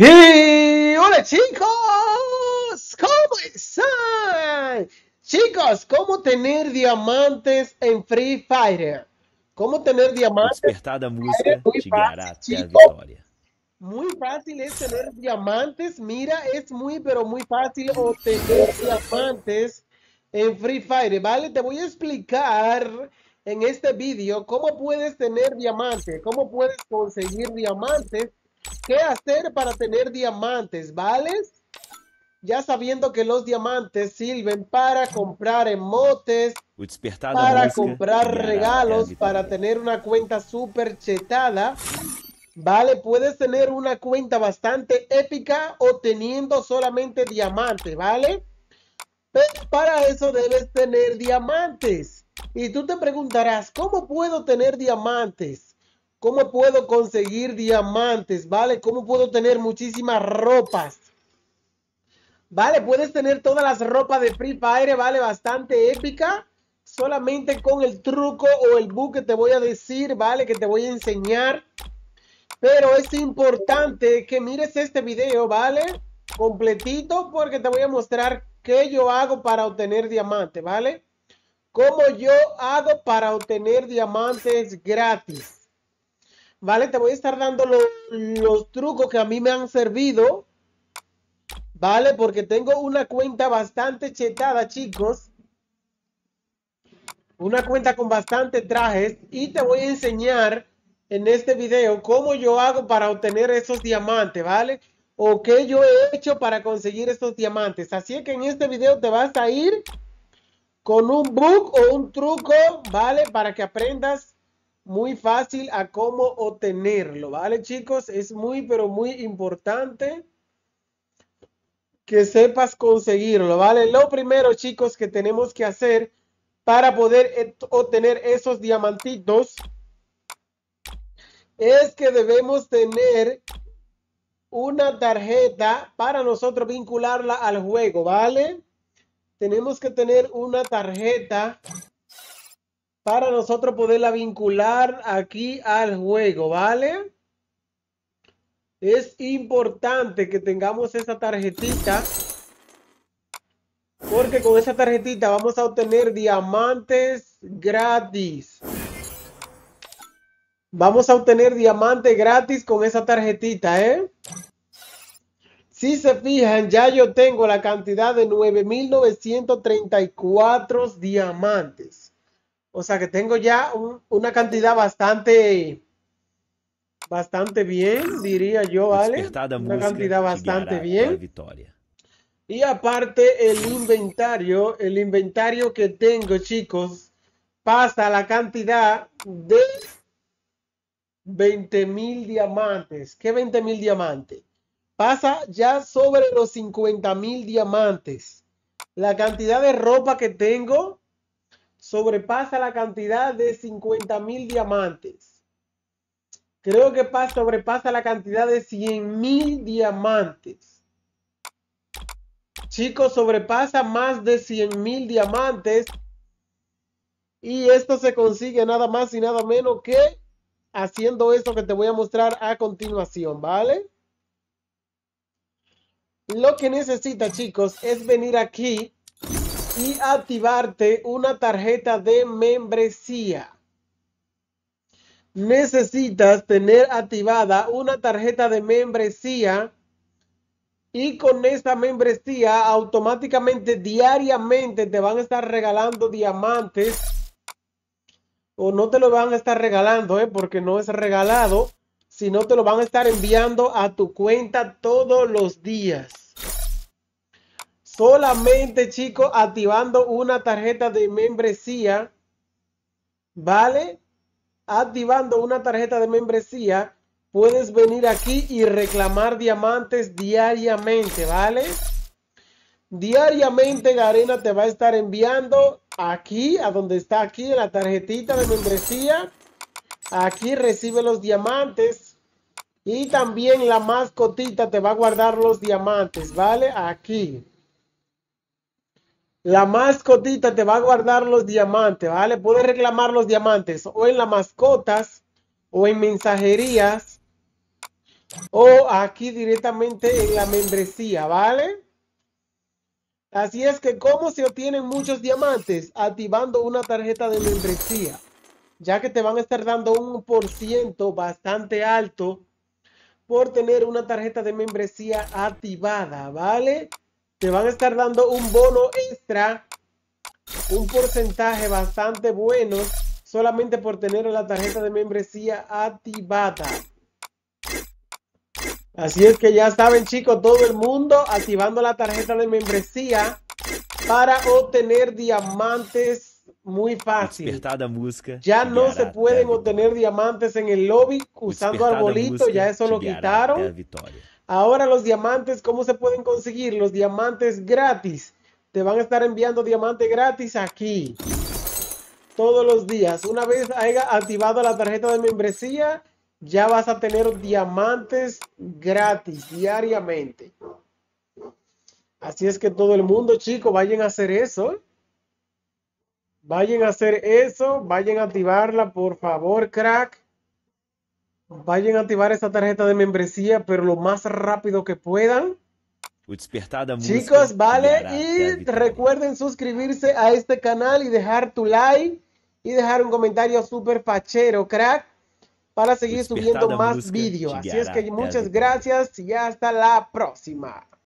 Y hola chicos, ¿cómo están? Chicos, ¿cómo tener diamantes en Free Fire? ¿Cómo tener diamantes? Despertada música muy fácil, Muy fácil es tener diamantes. Mira, es muy, pero muy fácil obtener diamantes en Free Fire, ¿vale? Te voy a explicar en este vídeo cómo puedes tener diamantes, cómo puedes conseguir diamantes ¿Qué hacer para tener diamantes, vale? Ya sabiendo que los diamantes sirven para comprar emotes, para comprar regalos, para tener una cuenta super chetada. Vale, puedes tener una cuenta bastante épica obteniendo solamente diamantes, ¿vale? Pero para eso debes tener diamantes. Y tú te preguntarás, ¿cómo puedo tener diamantes? ¿Cómo puedo conseguir diamantes? ¿Vale? ¿Cómo puedo tener muchísimas ropas? ¿Vale? Puedes tener todas las ropas de Free Fire, ¿vale? Bastante épica. Solamente con el truco o el bug que te voy a decir, ¿vale? Que te voy a enseñar. Pero es importante que mires este video, ¿vale? Completito porque te voy a mostrar qué yo hago para obtener diamantes, ¿vale? Cómo yo hago para obtener diamantes gratis. ¿vale? Te voy a estar dando los, trucos que a mí me han servido, ¿vale? Porque tengo una cuenta bastante chetada, chicos. Una cuenta con bastante trajes y te voy a enseñar en este video cómo yo hago para obtener esos diamantes, ¿vale? O qué yo he hecho para conseguir esos diamantes. Así que en este video te vas a ir con un book o un truco, ¿vale? Para que aprendas muy fácil a cómo obtenerlo, ¿vale chicos? Es muy, pero muy importante que sepas conseguirlo, ¿vale? Lo primero chicos que tenemos que hacer para poder obtener esos diamantitos es que debemos tener una tarjeta para nosotros vincularla al juego, ¿vale? Tenemos que tener una tarjeta para nosotros poderla vincular aquí al juego, ¿vale? Es importante que tengamos esa tarjetita. Porque con esa tarjetita vamos a obtener diamantes gratis. Vamos a obtener diamantes gratis con esa tarjetita, ¿eh? Si se fijan, ya yo tengo la cantidad de 9.934 diamantes. O sea que tengo ya una cantidad bastante, bastante bien, diría yo, ¿vale? Una cantidad bastante bien. Y aparte el inventario, el inventario que tengo, chicos, pasa la cantidad de 20 mil diamantes. ¿Qué 20 mil diamantes? Pasa ya sobre los 50 mil diamantes. La cantidad de ropa que tengo, sobrepasa la cantidad de 50 mil diamantes. Creo que sobrepasa la cantidad de 100 mil diamantes. Chicos, sobrepasa más de 100 mil diamantes. Y esto se consigue nada más y nada menos que haciendo esto que te voy a mostrar a continuación, ¿vale? Lo que necesita, chicos, es venir aquí y activarte una tarjeta de membresía. Necesitas tener activada una tarjeta de membresía y con esta membresía automáticamente diariamente te van a estar regalando diamantes o no te lo van a estar regalando, ¿eh? porque no es regalado, sino te lo van a estar enviando a tu cuenta todos los días. Solamente, chicos, activando una tarjeta de membresía, ¿vale? Activando una tarjeta de membresía, puedes venir aquí y reclamar diamantes diariamente, ¿vale? Diariamente Garena te va a estar enviando aquí, a donde está aquí, la tarjetita de membresía. Aquí recibe los diamantes. Y también la mascotita te va a guardar los diamantes, ¿vale? Aquí. La mascotita te va a guardar los diamantes, ¿vale? Puedes reclamar los diamantes o en las mascotas o en mensajerías o aquí directamente en la membresía, ¿vale? Así es que, ¿cómo se obtienen muchos diamantes? Activando una tarjeta de membresía, ya que te van a estar dando un por ciento bastante alto por tener una tarjeta de membresía activada, ¿vale? te van a estar dando un bono extra, un porcentaje bastante bueno, solamente por tener la tarjeta de membresía activada. Así es que ya saben chicos, todo el mundo activando la tarjeta de membresía para obtener diamantes muy fácil. ya no se pueden obtener diamantes en el lobby usando arbolitos, ya eso lo quitaron. Ahora los diamantes, ¿cómo se pueden conseguir? Los diamantes gratis. Te van a estar enviando diamantes gratis aquí. Todos los días. Una vez haya activado la tarjeta de membresía, ya vas a tener diamantes gratis diariamente. Así es que todo el mundo, chicos, vayan a hacer eso. Vayan a hacer eso. Vayan a activarla, por favor, crack. Vayan a activar esta tarjeta de membresía, pero lo más rápido que puedan. Chicos, vale. Y recuerden suscribirse a este canal y dejar tu like y dejar un comentario súper fachero, crack, para seguir subiendo más vídeos. Así es que muchas gracias y hasta la próxima.